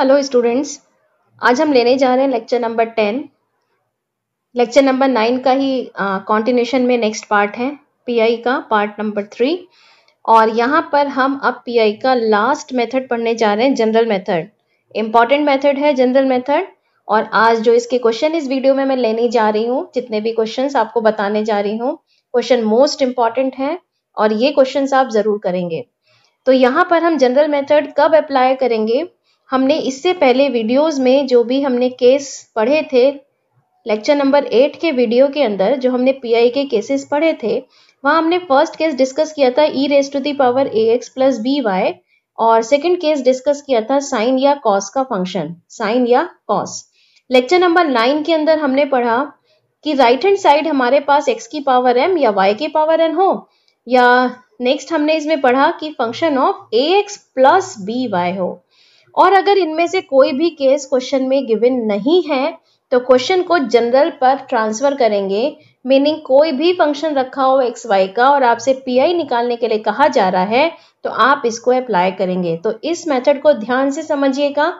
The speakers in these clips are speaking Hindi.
हेलो स्टूडेंट्स आज हम लेने जा रहे हैं lecture number ten lecture number nine का ही कॉन्टिन्यूशन में नेक्स्ट पार्ट है पीआई का पार्ट नंबर थ्री और यहाँ पर हम अब पीआई का लास्ट मेथड पढ़ने जा रहे हैं जनरल मेथड इम्पॉर्टेंट मेथड है जनरल मेथड और आज जो इसके क्वेश्चन इस वीडियो में मैं लेने जा रही हूँ जितने भी क्वेश्चन आपको बताने जा रही हूँ क्वेश्चन मोस्ट इम्पॉर्टेंट है और ये क्वेश्चन आप ज़रूर करेंगे तो यहाँ पर हम जनरल मेथड कब अप्लाई करेंगे हमने इससे पहले वीडियोस में जो भी हमने केस पढ़े थे लेक्चर नंबर एट के वीडियो के अंदर जो हमने पीआई के केसेस पढ़े थे वहाँ हमने फर्स्ट केस डिस्कस किया था e raise to the power a x plus B y और सेकेंड केस डिस्कस किया था साइन या कॉस का फंक्शन साइन या कॉस लेक्चर नंबर नाइन के अंदर हमने पढ़ा कि राइट हैंड साइड हमारे पास एक्स की पावर एम या वाई की पावर एन हो या नेक्स्ट हमने इसमें पढ़ा कि function of A x plus B y हो और अगर इनमें से कोई भी केस क्वेश्चन में गिवन नहीं है तो क्वेश्चन को जनरल पर ट्रांसफर करेंगे मीनिंग कोई भी फंक्शन रखा हो एक्स वाई का और आपसे पीआई निकालने के लिए कहा जा रहा है तो आप इसको अप्लाई करेंगे तो इस मेथड को ध्यान से समझिएगा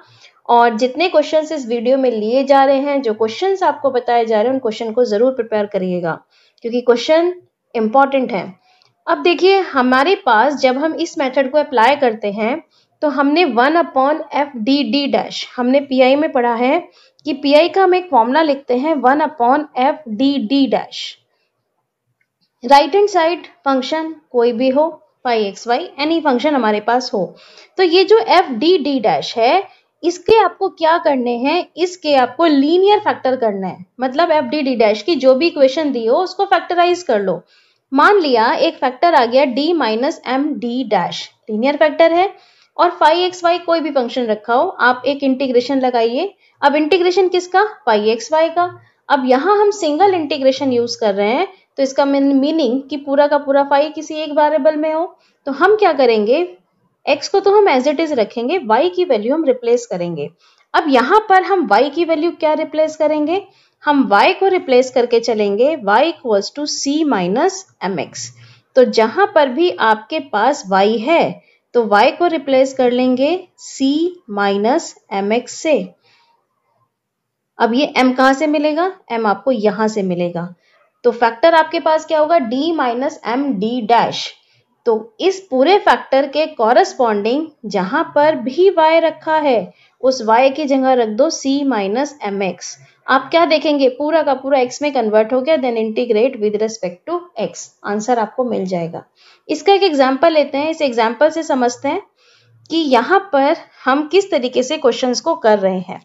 और जितने क्वेश्चन इस वीडियो में लिए जा रहे हैं जो क्वेश्चन आपको बताए जा रहे हैं उन क्वेश्चन को जरूर प्रिपेयर करिएगा क्योंकि क्वेश्चन इंपॉर्टेंट है अब देखिए हमारे पास जब हम इस मेथड को अप्लाई करते हैं तो हमने one upon f D D dash हमने आई में पढ़ा है कि आई का हम एक फॉर्मूला लिखते हैं one upon f D D dash right hand side function कोई भी हो phi x y any function हमारे पास हो तो ये जो एफ डी डी डैश है इसके आपको क्या करने हैं इसके आपको लीनियर फैक्टर करना है मतलब एफ डी डी डैश की जो भी इक्वेशन दी हो उसको फैक्टराइज कर लो मान लिया एक फैक्टर आ गया D minus m D dash linear factor है और फाइव एक्स वाई कोई भी फंक्शन रखा हो आप एक इंटीग्रेशन लगाइए अब इंटीग्रेशन किसका फाइव एक्स वाई का अब यहाँ हम सिंगल इंटीग्रेशन यूज कर रहे हैं तो इसका मीनिंग कि पूरा का पूरा फाइव किसी एक वेरिएबल में हो तो हम क्या करेंगे एक्स को तो हम एज इट इज रखेंगे वाई की वैल्यू हम रिप्लेस करेंगे अब यहाँ पर हम वाई की वैल्यू क्या रिप्लेस करेंगे हम वाई को रिप्लेस करके चलेंगे y equals to C minus M x तो जहां पर भी आपके पास वाई है तो y को रिप्लेस कर लेंगे c माइनस एम से अब ये m कहां से मिलेगा m आपको यहां से मिलेगा तो फैक्टर आपके पास क्या होगा d minus m D dash तो इस पूरे फैक्टर के कॉरस्पॉन्डिंग जहां पर भी y रखा है उस y की जगह रख दो c माइनस एम एक्स आप क्या देखेंगे पूरा का पूरा x में कन्वर्ट हो गया then integrate with respect to x answer आपको मिल जाएगा इसका एक एग्जाम्पल लेते हैं इस एग्जाम्पल से समझते हैं कि यहाँ पर हम किस तरीके से क्वेश्चन को कर रहे हैं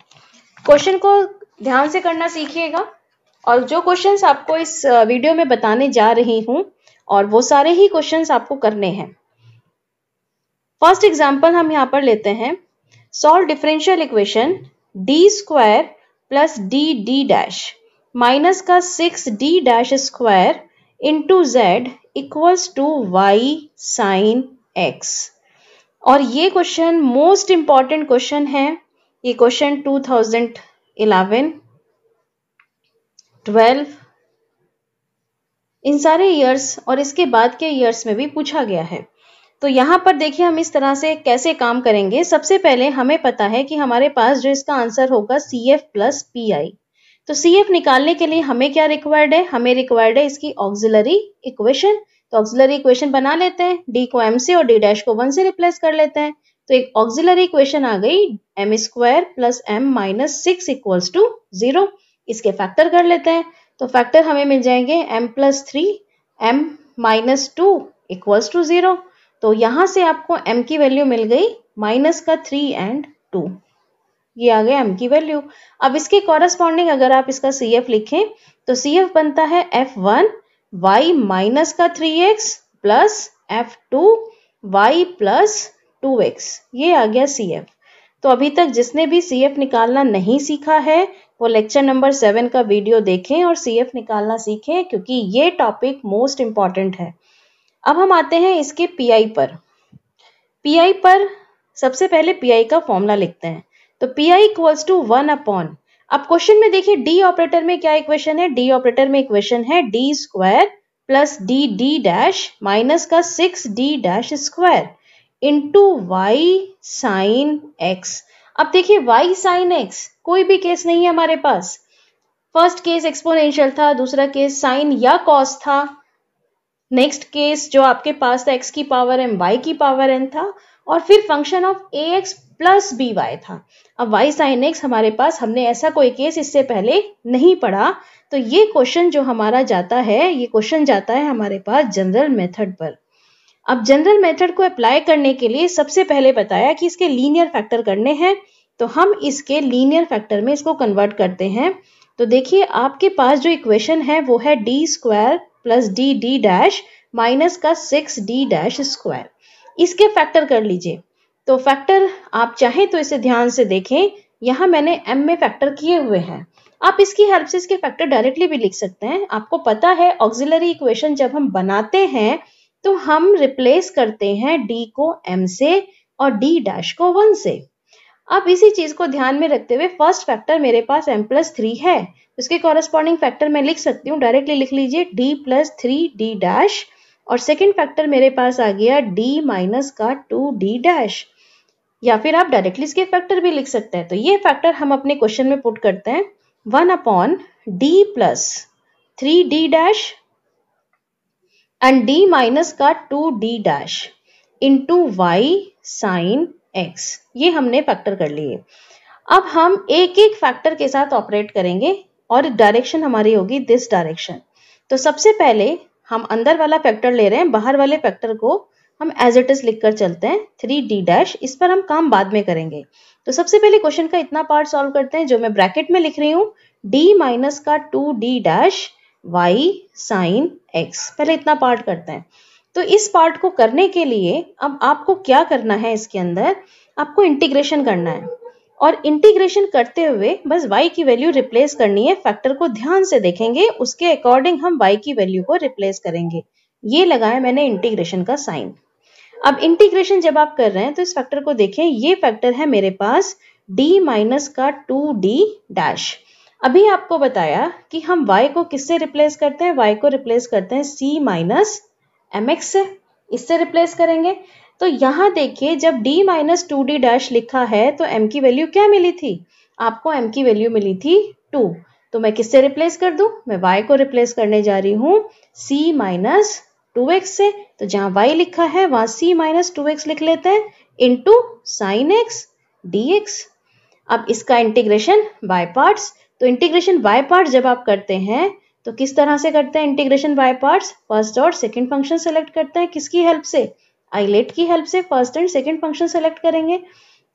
क्वेश्चन को ध्यान से करना सीखिएगा और जो क्वेश्चंस आपको इस वीडियो में बताने जा रही हूँ और वो सारे ही क्वेश्चंस आपको करने हैं फर्स्ट एग्जाम्पल हम यहाँ पर लेते हैं solve differential equation D square plus D D dash minus का six D dash square into z equals to y sine x और ये क्वेश्चन मोस्ट इंपॉर्टेंट क्वेश्चन है ये क्वेश्चन 2011, 12 इन सारे ईयर्स और इसके बाद के ईयर्स में भी पूछा गया है तो यहाँ पर देखिए हम इस तरह से कैसे काम करेंगे सबसे पहले हमें पता है कि हमारे पास जो इसका आंसर होगा C F plus P I तो सी एफ निकालने के लिए हमें क्या रिक्वायर्ड है हमें रिक्वायर्ड है इसकी ऑक्सिलरी इक्वेशन तो ऑक्सिलरी इक्वेशन बना लेते हैं डी को एम से और डी डैश को वन से रिप्लेस कर लेते हैं तो एक ऑक्सिलरी इक्वेशन आ गई M square plus M minus six equals to zero इसके फैक्टर कर लेते हैं तो फैक्टर हमें मिल जाएंगे M plus three M minus two equals to zero तो यहां से आपको एम की वैल्यू मिल गई माइनस का थ्री एंड टू ये आ गया एम की वैल्यू अब इसके कॉरेस्पॉन्डिंग अगर आप इसका सी एफ लिखें तो सी एफ बनता है एफ वन वाई माइनस का three X plus F two Y plus two X ये आ गया सी एफ तो अभी तक जिसने भी सी एफ निकालना नहीं सीखा है वो लेक्चर नंबर सेवन का वीडियो देखें और सी एफ निकालना सीखें क्योंकि ये टॉपिक मोस्ट इंपॉर्टेंट है अब हम आते हैं इसके पीआई पर पीआई पर सबसे पहले पीआई का फॉर्मूला लिखते हैं तो PI equals to one upon अब क्वेश्चन में देखिए डी ऑपरेटर में क्या इक्वेशन है डी ऑपरेटर में इक्वेशन है D square plus D D dash minus का six D dash square into Y sine X अब देखिए वाई साइन एक्स कोई भी केस नहीं है हमारे पास फर्स्ट केस एक्सपोनेंशियल था दूसरा केस साइन या कॉस था नेक्स्ट केस जो आपके पास था एक्स की पावर एम वाई की पावर एन था और फिर function of A x plus B Y था अब वाई साइन एक्स हमारे पास हमने ऐसा कोई केस इससे पहले नहीं पढ़ा तो ये क्वेश्चन जो हमारा जाता है ये क्वेश्चन जाता है हमारे पास जनरल मेथड पर अब जनरल मेथड को अप्लाई करने के लिए सबसे पहले बताया कि इसके लीनियर फैक्टर करने हैं तो हम इसके लीनियर फैक्टर में इसको कन्वर्ट करते हैं तो देखिए आपके पास जो इक्वेशन है वो है D square plus D D dash minus का सिक्स डी डैश स्क्वायर इसके फैक्टर कर लीजिए तो फैक्टर आप चाहें तो इसे ध्यान से देखें यहाँ मैंने एम में फैक्टर किए हुए हैं आप इसकी हेल्प से इसके फैक्टर डायरेक्टली भी लिख सकते हैं आपको पता है ऑक्सिलरी इक्वेशन जब हम बनाते हैं तो हम रिप्लेस करते हैं डी को एम से और डी डैश को वन से अब इसी चीज को ध्यान में रखते हुए फर्स्ट फैक्टर मेरे पास एम प्लस थ्री है इसके कॉरेस्पॉन्डिंग फैक्टर मैं लिख सकती हूँ डायरेक्टली लिख लीजिए D plus three D dash और सेकेंड फैक्टर मेरे पास आ गया डी माइनस का टू डी डैश या फिर आप डायरेक्टली इसके फैक्टर भी लिख सकते हैं तो ये फैक्टर हम अपने क्वेश्चन में पुट करते हैं one upon D plus three D dash and D minus का two D dash into Y sine X ये हमने फैक्टर कर लिए अब हम एक एक फैक्टर के साथ ऑपरेट करेंगे और डायरेक्शन हमारी होगी दिस डायरेक्शन तो सबसे पहले हम अंदर वाला फैक्टर ले रहे हैं बाहर वाले फैक्टर को हम एज इट इज लिख कर चलते हैं थ्री डी डैश इस पर हम काम बाद में करेंगे तो सबसे पहले क्वेश्चन का इतना पार्ट सॉल्व करते हैं जो मैं ब्रैकेट में लिख रही हूँ डी माइनस का two D dash Y sine X पहले इतना पार्ट करते हैं तो इस पार्ट को करने के लिए अब आपको क्या करना है इसके अंदर आपको इंटीग्रेशन करना है और इंटीग्रेशन करते हुए बस y की वैल्यू रिप्लेस करनी है फैक्टर को ध्यान से देखेंगे उसके अकॉर्डिंग हम y की वैल्यू को रिप्लेस करेंगे ये लगाया मैंने इंटीग्रेशन का साइन अब इंटीग्रेशन जब आप कर रहे हैं तो इस फैक्टर को देखें ये फैक्टर है मेरे पास d माइनस का 2d डैश अभी आपको बताया कि हम y को किससे रिप्लेस करते हैं y को रिप्लेस करते हैं c माइनस एम से इससे रिप्लेस करेंगे तो यहाँ देखिए जब d minus two D dash लिखा है तो m की वैल्यू क्या मिली थी आपको m की वैल्यू मिली थी टू तो मैं किससे रिप्लेस कर दू मैं y को रिप्लेस करने जा रही हूँ c माइनस टू से तो जहां y लिखा है वहां c माइनस टू लिख लेते हैं इंटू साइन एक्स डी अब इसका इंटीग्रेशन बाय पार्ट्स तो इंटीग्रेशन बाय पार्ट जब आप करते हैं तो किस तरह से करते हैं इंटीग्रेशन बाय पार्ट्स फर्स्ट और सेकंड फंक्शन सेलेक्ट करते हैं किसकी हेल्प से आईलेट की हेल्प से first and second function select करेंगे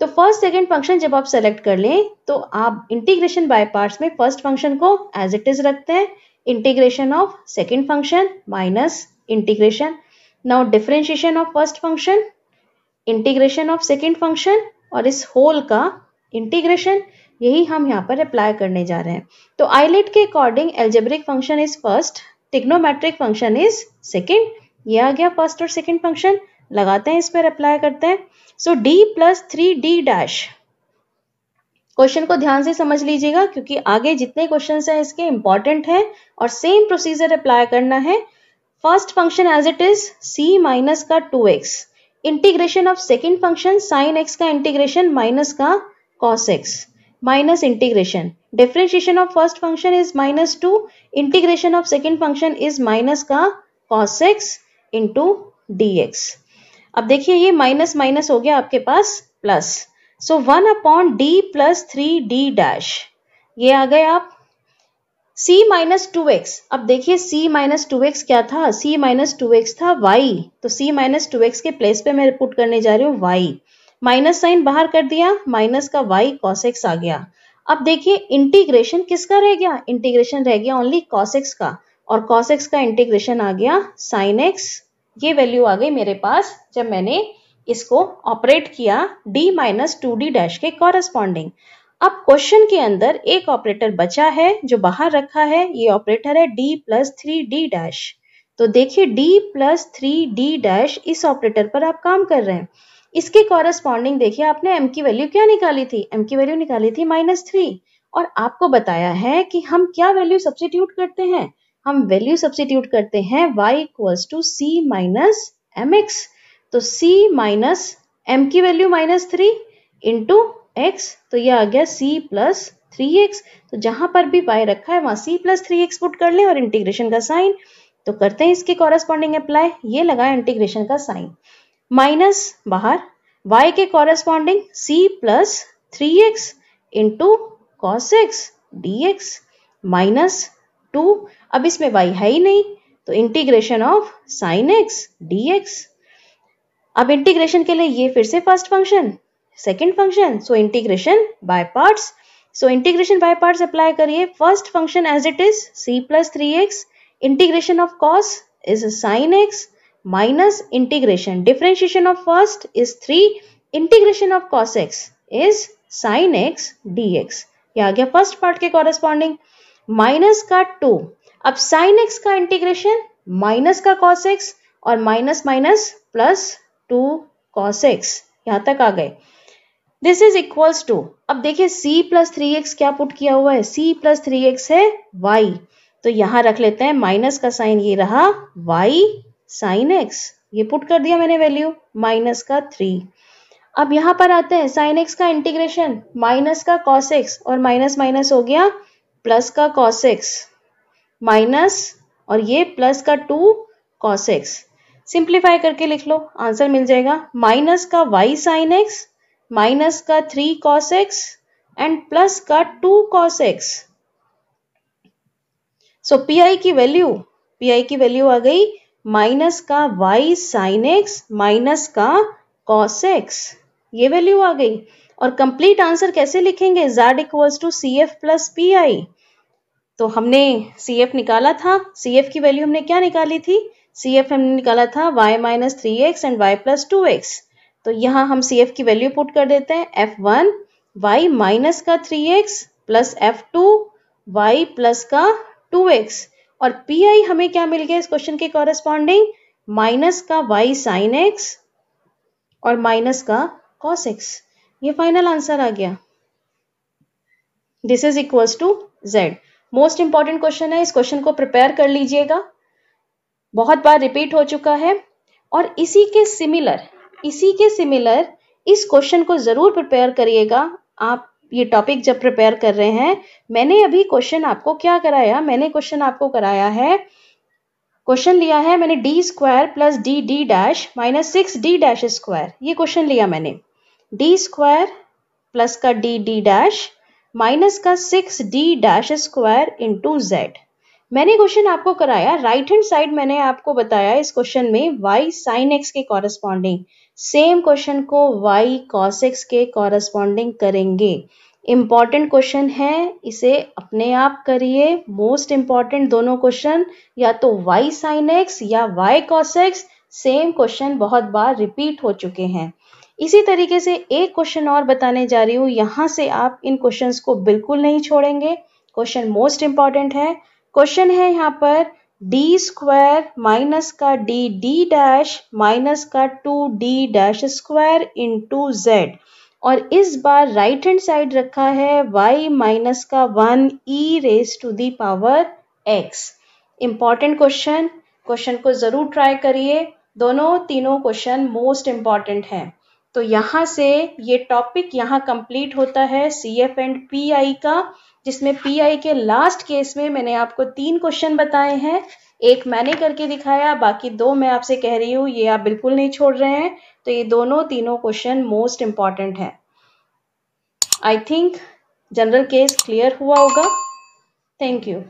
तो फर्स्ट सेकेंड फंक्शन जब आप सेलेक्ट कर लें तो आप इंटीग्रेशन बाय पार्ट में फर्स्ट फंक्शन को एज इट इज रखते हैं integration of second function minus integration now differentiation of first function integration of second function और इस होल का इंटीग्रेशन यही हम यहाँ पर अप्लाई करने जा रहे हैं तो आईलेट के according algebraic function is first trigonometric function is second यह आ गया फर्स्ट और सेकेंड फंक्शन लगाते हैं इस पर अप्लाई करते हैं so D plus three D dash question को ध्यान से समझ लीजिएगा क्योंकि आगे जितने क्वेश्चन हैं इसके इंपॉर्टेंट हैं और सेम प्रोसीजर अप्लाई करना है first function as it is C minus का two X integration of second function sine X का इंटीग्रेशन माइनस का cos X minus integration differentiation of first function is minus two integration of second function is minus का cos X into D X अब देखिए ये माइनस माइनस हो गया आपके पास plus so one upon D plus three D dash ये आ गए आप c माइनस टू एक्स अब देखिए c माइनस टू एक्स क्या था c माइनस टू एक्स था y तो c माइनस टू एक्स के प्लेस पे मैं पुट करने जा रही हूँ y माइनस साइन बाहर कर दिया माइनस का y cos x आ गया अब देखिए इंटीग्रेशन किसका रह गया इंटीग्रेशन रह गया ओनली cos x का और cos x का इंटीग्रेशन आ गया sin x ये वैल्यू आ गई मेरे पास जब मैंने इसको ऑपरेट किया d minus two D dash के कॉरेस्पॉन्डिंग अब क्वेश्चन के अंदर एक ऑपरेटर बचा है जो बाहर रखा है ये ऑपरेटर है d plus three D dash तो देखिए d plus three D dash इस ऑपरेटर पर आप काम कर रहे हैं इसके कॉरेस्पॉन्डिंग देखिए आपने m की वैल्यू क्या निकाली थी m की वैल्यू निकाली थी माइनस थ्री और आपको बताया है कि हम क्या वैल्यू सब्सिट्यूट करते हैं हम वैल्यू सब्सिट्यूट करते हैं y equals to C minus M x तो c माइनस एम की value minus three into X तो ये आ गया c प्लस थ्री एक्स तो जहां पर भी y रखा है वहां c plus three X put कर ले और इंटीग्रेशन का साइन तो करते हैं इसके कॉरेस्पॉन्डिंग अप्लाई ये लगा इंटीग्रेशन का साइन माइनस बाहर y के corresponding c plus three X into cos X D X minus two अब इसमें वाई है ही नहीं तो integration of sine X D X अब इंटीग्रेशन के लिए ये फिर से first function second function so integration by part so integration by part apply करिए first function as it is C plus three X integration of cos is sine x integration differentiation of first is three integration of cos X is sine X D X ये आ गया फर्स्ट पार्ट के कॉरेस्पॉन्डिंग माइनस का टू अब साइन एक्स का इंटीग्रेशन माइनस का कॉस एक्स और minus minus plus two cos X यहां तक आ गए दिस इज इक्वल्स टू अब देखिए सी प्लस थ्री एक्स क्या पुट किया हुआ है सी प्लस थ्री एक्स है वाई तो यहां रख लेते हैं माइनस का साइन ये रहा वाई साइन एक्स ये पुट कर दिया मैंने वैल्यू माइनस का थ्री अब यहां पर आते हैं साइन एक्स का इंटीग्रेशन माइनस का कॉस एक्स और माइनस माइनस हो गया प्लस का कॉस एक्स माइनस और ये प्लस का टू कॉस एक्स सिंप्लीफाई करके लिख लो आंसर मिल जाएगा माइनस का वाई साइन एक्स माइनस का three cos X and plus का two cos X so P I की वैल्यू पी आई की वैल्यू आ गई माइनस का वाई साइन एक्स माइनस का कॉस एक्स ये वैल्यू आ गई और कंप्लीट आंसर कैसे लिखेंगे Z equals to C F plus P I तो हमने सी एफ निकाला था सी एफ की वैल्यू हमने क्या निकाली थी सी एफ हमने निकाला था Y minus three X and Y plus two X तो यहाँ हम सी एफ की वैल्यू पुट कर देते हैं एफ वन वाई माइनस का three X plus F two Y plus का टू एक्स और पी आई हमें क्या मिल गया इस क्वेश्चन के कॉरेस्पॉन्डिंग माइनस का वाई साइन एक्स और माइनस का कॉस एक्स ये फाइनल आंसर आ गया this is equals to Z most important question है इस क्वेश्चन को प्रिपेयर कर लीजिएगा बहुत बार रिपीट हो चुका है और इसी के सिमिलर इसी के सिमिलर इस क्वेश्चन को जरूर प्रिपेयर करिएगा आप ये टॉपिक जब प्रिपेयर कर रहे हैं मैंने अभी क्वेश्चन आपको क्या कराया मैंने क्वेश्चन आपको कराया है क्वेश्चन लिया है मैंने D square plus D D dash minus six D dash square ये क्वेश्चन लिया मैंने डी स्क्वायर प्लस का डी डी डैश माइनस का six D dash square into Z मैंने क्वेश्चन आपको कराया राइट हैंड साइड मैंने आपको बताया इस क्वेश्चन में वाई साइन एक्स के कॉरेस्पॉन्डिंग सेम क्वेश्चन को वाई कॉस एक्स के कॉरेस्पॉन्डिंग करेंगे इम्पॉर्टेंट क्वेश्चन है इसे अपने आप करिए मोस्ट इम्पॉर्टेंट दोनों क्वेश्चन या तो y साइन एक्स या y cos x same question बहुत बार रिपीट हो चुके हैं इसी तरीके से एक क्वेश्चन और बताने जा रही हूँ यहाँ से आप इन क्वेश्चन को बिल्कुल नहीं छोड़ेंगे क्वेश्चन मोस्ट इंपॉर्टेंट है क्वेश्चन है यहाँ पर डी स्क्वायर माइनस का डी डी डैश माइनस का two D dash square into Z और इस बार राइट हैंड साइड रखा है y माइनस का one e raise to the power x important question question को जरूर ट्राई करिए दोनों तीनों क्वेश्चन मोस्ट इम्पॉर्टेंट हैं तो यहाँ से ये टॉपिक यहाँ कंप्लीट होता है C F and P I का जिसमें पी आई के लास्ट केस में मैंने आपको तीन क्वेश्चन बताए हैं एक मैंने करके दिखाया बाकी दो मैं आपसे कह रही हूँ ये आप बिल्कुल नहीं छोड़ रहे हैं तो ये दोनों तीनों क्वेश्चन मोस्ट इम्पॉर्टेंट हैं I think general case clear हुआ होगा थैंक यू